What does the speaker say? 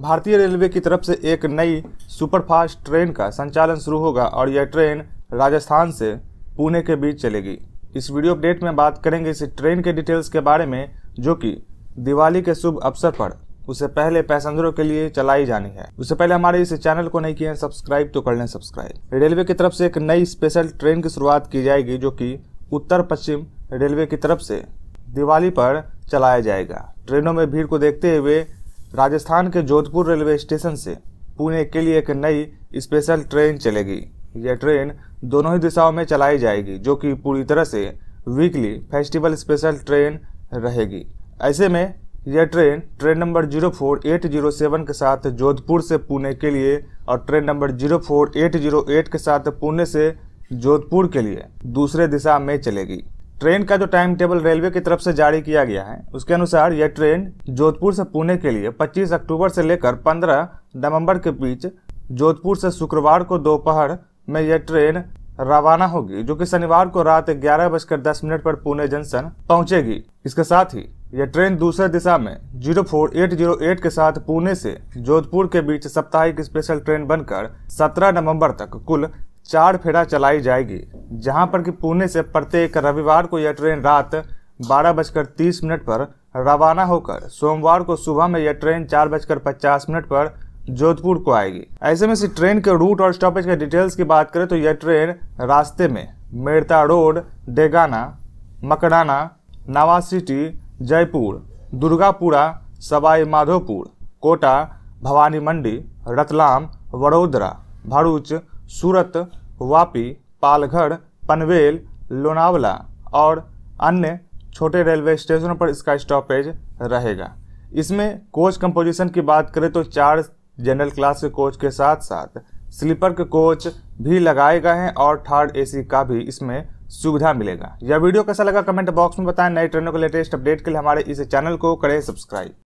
भारतीय रेलवे की तरफ से एक नई सुपरफास्ट ट्रेन का संचालन शुरू होगा और यह ट्रेन राजस्थान से पुणे के बीच चलेगी इस वीडियो अपडेट में बात करेंगे इस ट्रेन के डिटेल्स के बारे में जो कि दिवाली के शुभ अवसर पर उसे पहले पैसेंजरों के लिए चलाई जानी है उससे पहले हमारे इस चैनल को नहीं किए सब्सक्राइब तो कर लें सब्सक्राइब रेलवे की तरफ से एक नई स्पेशल ट्रेन की शुरुआत की जाएगी जो कि उत्तर पश्चिम रेलवे की तरफ से दिवाली पर चलाया जाएगा ट्रेनों में भीड़ को देखते हुए राजस्थान के जोधपुर रेलवे स्टेशन से पुणे के लिए एक नई स्पेशल ट्रेन चलेगी यह ट्रेन दोनों ही दिशाओं में चलाई जाएगी जो कि पूरी तरह से वीकली फेस्टिवल स्पेशल ट्रेन रहेगी ऐसे में यह train train number zero zero four eight seven के साथ जोधपुर से पुणे के लिए और train number zero zero four eight eight के साथ पुणे से जोधपुर के लिए दूसरे दिशा में चलेगी ट्रेन का जो टाइम टेबल रेलवे की तरफ से जारी किया गया है उसके अनुसार यह ट्रेन जोधपुर से पुणे के लिए 25 अक्टूबर से लेकर 15 नवंबर के बीच जोधपुर से शुक्रवार को दोपहर में यह ट्रेन रवाना होगी जो कि शनिवार को रात ग्यारह बजकर दस मिनट पर पुणे जंक्शन पहुंचेगी इसके साथ ही यह ट्रेन दूसरे दिशा में एट के साथ पुणे से जोधपुर के बीच साप्ताहिक स्पेशल ट्रेन बनकर सत्रह नवंबर तक कुल चार फेरा चलाई जाएगी जहां पर कि पुणे से प्रत्येक रविवार को यह ट्रेन रात बारह बजकर तीस मिनट पर रवाना होकर सोमवार को सुबह में यह ट्रेन चार बजकर पचास मिनट पर जोधपुर को आएगी ऐसे में इस ट्रेन के रूट और स्टॉपेज के डिटेल्स की बात करें तो यह ट्रेन रास्ते में मेड़ता रोड डेगाना मकड़ाना नवा सिटी जयपुर दुर्गापुरा सवाई माधोपुर कोटा भवानी मंडी रतलाम वडोदरा भरूच सूरत वापी पालघर पनवेल लोनावला और अन्य छोटे रेलवे स्टेशनों पर इसका स्टॉपेज रहेगा इसमें कोच कंपोजिशन की बात करें तो चार जनरल क्लास के कोच के साथ साथ स्लीपर के कोच भी लगाए गए हैं और थर्ड एसी का भी इसमें सुविधा मिलेगा यह वीडियो कैसा लगा कमेंट बॉक्स में बताएं नई ट्रेनों के लेटेस्ट अपडेट के लिए हमारे इस चैनल को करें सब्सक्राइब